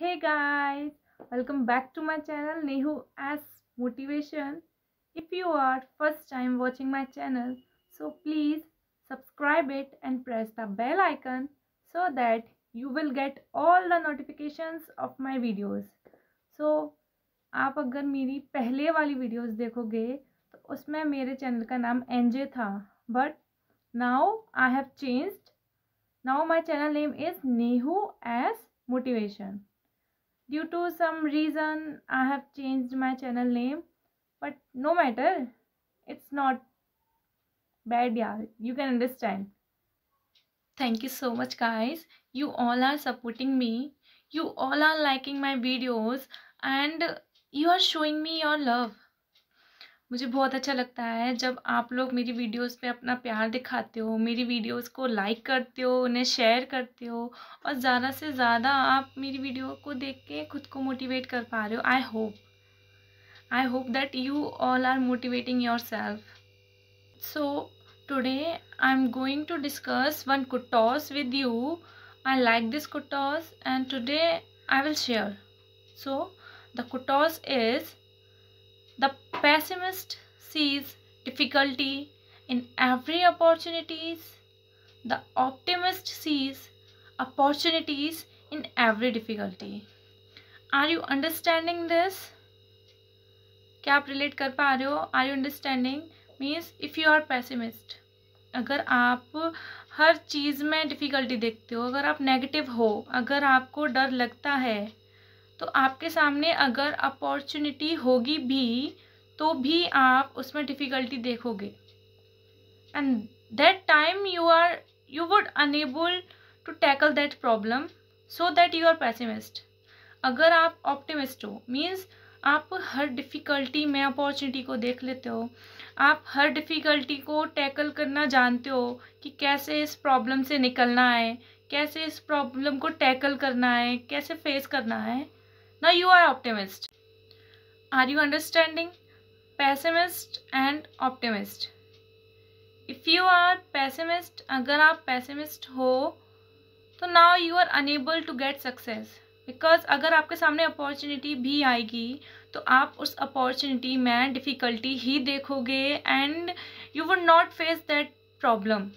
Hey guys welcome back to my channel Nehu S motivation if you are first time watching my channel so please subscribe it and press the bell icon so that you will get all the notifications of my videos so आप अगर मेरी पहले वाली videos देखोगे तो उसमें मेरे channel का नाम एनजे था बट नाओ आई have change now my channel name is Nehu S motivation due to some reason I have changed my channel name but no matter it's not bad yeah you can understand thank you so much guys you all are supporting me you all are liking my videos and you are showing me your love मुझे बहुत अच्छा लगता है जब आप लोग मेरी videos पे अपना प्यार दिखाते हो मेरी वीडियोस को लाइक करते हो उन्हें शेयर करते हो और ज़्यादा से ज़्यादा आप मेरी वीडियो को देख के खुद को मोटिवेट कर पा रहे हो I hope I hope that you all are motivating yourself so today I am going to discuss one quotes with you I like this quotes and today I will share so the quotes is pessimist sees difficulty in every opportunities. The optimist sees opportunities in every difficulty. Are you understanding this? क्या आप relate कर पा रहे हो are you understanding means if you are pessimist अगर आप हर चीज़ में difficulty देखते हो अगर आप नेगेटिव हो अगर आपको डर लगता है तो आपके सामने अगर अपॉर्चुनिटी होगी भी तो भी आप उसमें डिफ़िकल्टी देखोगे and that time you are you would unable to tackle that problem so that you are pessimist अगर आप ऑप्टिमिस्ट हो मीन्स आप हर डिफ़िकल्टी में अपॉर्चुनिटी को देख लेते हो आप हर डिफ़िकल्टी को टैकल करना जानते हो कि कैसे इस प्रॉब्लम से निकलना है कैसे इस प्रॉब्लम को टैकल करना है कैसे फेस करना है ना you are optimist are you understanding pessimist and optimist if you are pessimist अगर आप पैसेमिस्ट हो तो now you are unable to get success because अगर आपके सामने अपॉर्चुनिटी भी आएगी तो आप उस अपॉर्चुनिटी में डिफ़िकल्टी ही देखोगे and you would not face that problem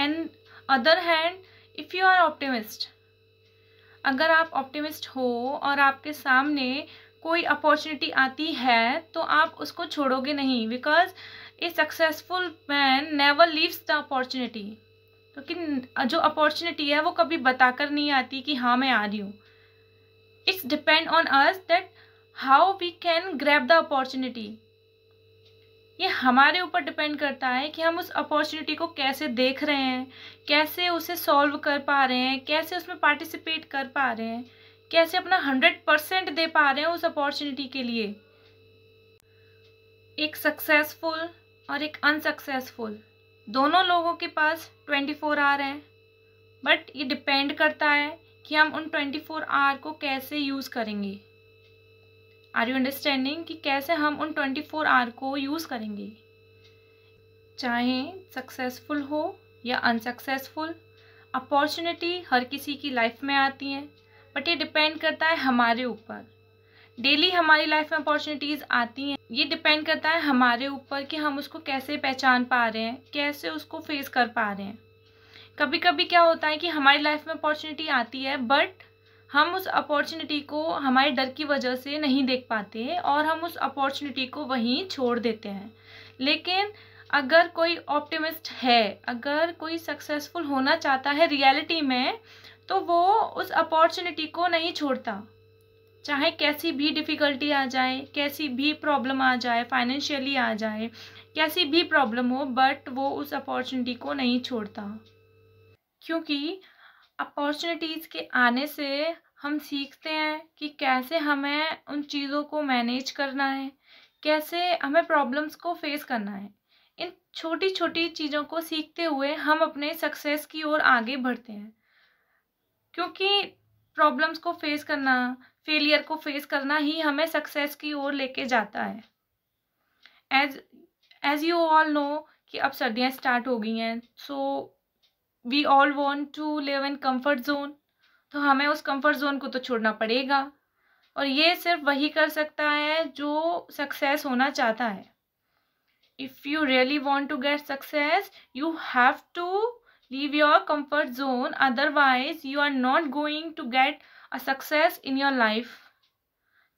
and other hand if you are optimist अगर आप ऑप्टिमिस्ट हो और आपके सामने कोई अपॉर्चुनिटी आती है तो आप उसको छोड़ोगे नहीं because a successful man never leaves the opportunity क्योंकि जो अपॉर्चुनिटी है वो कभी बताकर नहीं आती कि हाँ मैं आ रही हूँ it's depend on us that how we can grab the opportunity ये हमारे ऊपर डिपेंड करता है कि हम उस अपॉर्चुनिटी को कैसे देख रहे हैं कैसे उसे सॉल्व कर पा रहे हैं कैसे उसमें पार्टिसिपेट कर पा रहे हैं कैसे अपना हंड्रेड परसेंट दे पा रहे हैं उस अपॉर्चुनिटी के लिए एक सक्सेसफुल और एक अनसक्सेसफुल दोनों लोगों के पास ट्वेंटी फोर आर हैं बट ये डिपेंड करता है कि हम उन ट्वेंटी फोर आर को कैसे यूज़ करेंगे आर यू अंडरस्टैंडिंग कि कैसे हम उन ट्वेंटी फोर आर को यूज़ करेंगे चाहे सक्सेसफुल हो या अनसक्सेसफुल अपॉर्चुनिटी हर किसी की लाइफ में आती हैं बट ये डिपेंड करता है हमारे ऊपर डेली हमारी लाइफ में अपॉर्चुनिटीज़ आती हैं ये डिपेंड करता है हमारे ऊपर कि हम उसको कैसे पहचान पा रहे हैं कैसे उसको फेस कर पा रहे हैं कभी कभी क्या होता है कि हमारी लाइफ में अपॉर्चुनिटी आती है बट हम उस अपॉर्चुनिटी को हमारे डर की वजह से नहीं देख पाते हैं और हम उस अपॉर्चुनिटी को वहीं छोड़ देते हैं लेकिन अगर कोई ऑप्टिमिस्ट है अगर कोई सक्सेसफुल होना चाहता है रियलिटी में तो वो उस अपॉर्चुनिटी को नहीं छोड़ता चाहे कैसी भी डिफ़िकल्टी आ जाए कैसी भी प्रॉब्लम आ जाए फाइनेंशियली आ जाए कैसी भी प्रॉब्लम हो बट वो उस अपॉर्चुनिटी को नहीं छोड़ता क्योंकि अपॉर्चुनिटीज़ के आने से हम सीखते हैं कि कैसे हमें उन चीज़ों को मैनेज करना है कैसे हमें प्रॉब्लम्स को फेस करना है इन छोटी छोटी चीज़ों को सीखते हुए हम अपने सक्सेस की ओर आगे बढ़ते हैं क्योंकि प्रॉब्लम्स को फेस करना फेलियर को फेस करना ही हमें सक्सेस की ओर लेके जाता है as as you all know कि अब सर्दियाँ स्टार्ट हो गई हैं so we all want to live in comfort zone तो हमें उस कम्फर्ट जोन को तो छोड़ना पड़ेगा और ये सिर्फ वही कर सकता है जो सक्सेस होना चाहता है if you really want to get success you have to leave your comfort zone otherwise you are not going to get a success in your life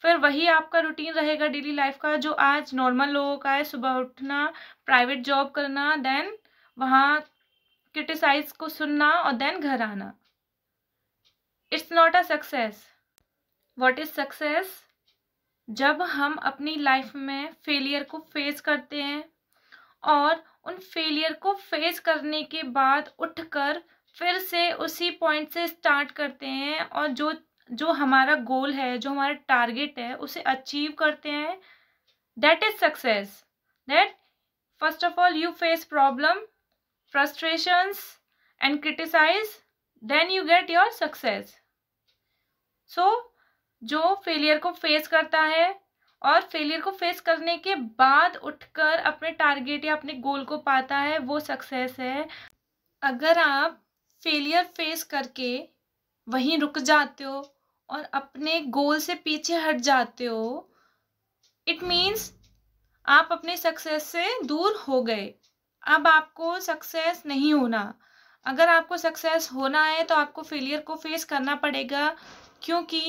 फिर वही आपका रूटीन रहेगा डेली लाइफ का जो आज नॉर्मल लोगों का है सुबह उठना प्राइवेट जॉब करना देन वहाँ क्रिटिसाइज को सुनना और देन घर आना it's not a success what is success जब हम अपनी लाइफ में फेलियर को फेस करते हैं और उन फेलियर को फेस करने के बाद उठकर फिर से उसी पॉइंट से स्टार्ट करते हैं और जो जो हमारा गोल है जो हमारा टारगेट है उसे अचीव करते हैं that is success that first of all you face problem frustrations and criticise then you get your success so जो फेलियर को फेस करता है और फेलियर को फेस करने के बाद उठकर अपने टारगेट या अपने गोल को पाता है वो सक्सेस है अगर आप फेलियर फेस करके वहीं रुक जाते हो और अपने गोल से पीछे हट जाते हो इट मीन्स आप अपने सक्सेस से दूर हो गए अब आपको सक्सेस नहीं होना अगर आपको सक्सेस होना है तो आपको फेलियर को फेस करना पड़ेगा क्योंकि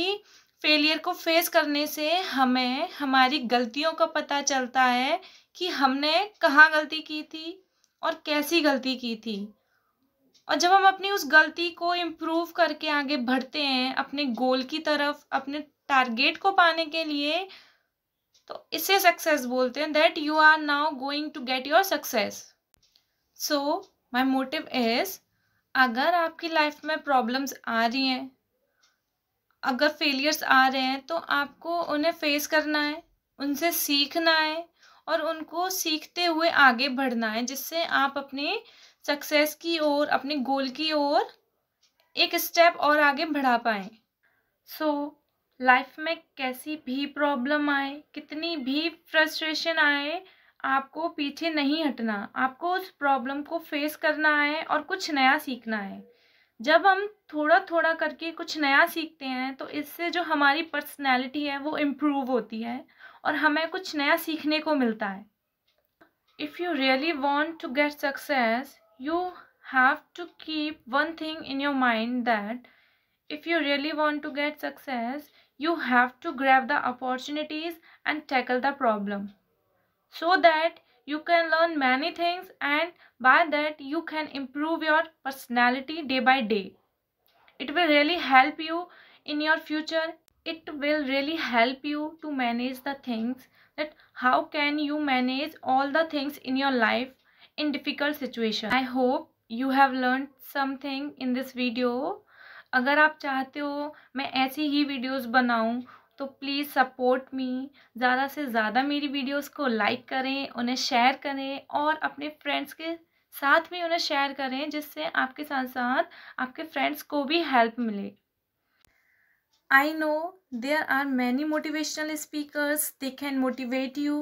फेलियर को फेस करने से हमें हमारी गलतियों का पता चलता है कि हमने कहाँ गलती की थी और कैसी गलती की थी और जब हम अपनी उस गलती को इम्प्रूव करके आगे बढ़ते हैं अपने गोल की तरफ अपने टारगेट को पाने के लिए तो इसे सक्सेस बोलते हैं that you are now going to get your success so my motive is अगर आपकी लाइफ में प्रॉब्लम्स आ रही हैं अगर फेलियर्स आ रहे हैं तो आपको उन्हें फेस करना है उनसे सीखना है और उनको सीखते हुए आगे बढ़ना है जिससे आप अपने सक्सेस की ओर अपने गोल की ओर एक स्टेप और आगे बढ़ा पाएँ सो so, लाइफ में कैसी भी प्रॉब्लम आए कितनी भी फ्रस्ट्रेशन आए आपको पीछे नहीं हटना आपको उस प्रॉब्लम को फेस करना है और कुछ नया सीखना है जब हम थोड़ा थोड़ा करके कुछ नया सीखते हैं तो इससे जो हमारी पर्सनैलिटी है वो इम्प्रूव होती है और हमें कुछ नया सीखने को मिलता है if you really want to get success you have to keep one thing in your mind that if you really want to get success you have to grab the opportunities and tackle the problem so that you can learn many things and by that you can improve your personality day by day it will really help you in your future it will really help you to manage the things that how can you manage all the things in your life in difficult situation i hope you have learned something in this video अगर आप चाहते हो मैं ऐसी ही videos बनाऊं तो please support me ज़्यादा से ज़्यादा मेरी वीडियोस को लाइक करें उन्हें शेयर करें और अपने फ्रेंड्स के साथ भी उन्हें शेयर करें जिससे आपके साथ साथ आपके फ्रेंड्स को भी हेल्प मिले I know there are many motivational speakers they can motivate you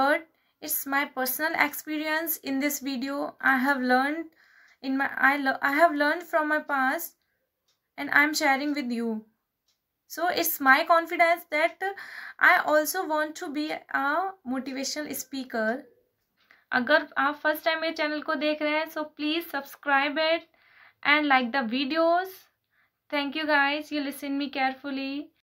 but it's my personal experience in this video I have learn my I I have learn from my past and I am sharing with you so it's my confidence that i also want to be a motivational speaker agar aap first time mere channel ko dekh rahe so please subscribe it and like the videos thank you guys you listen me carefully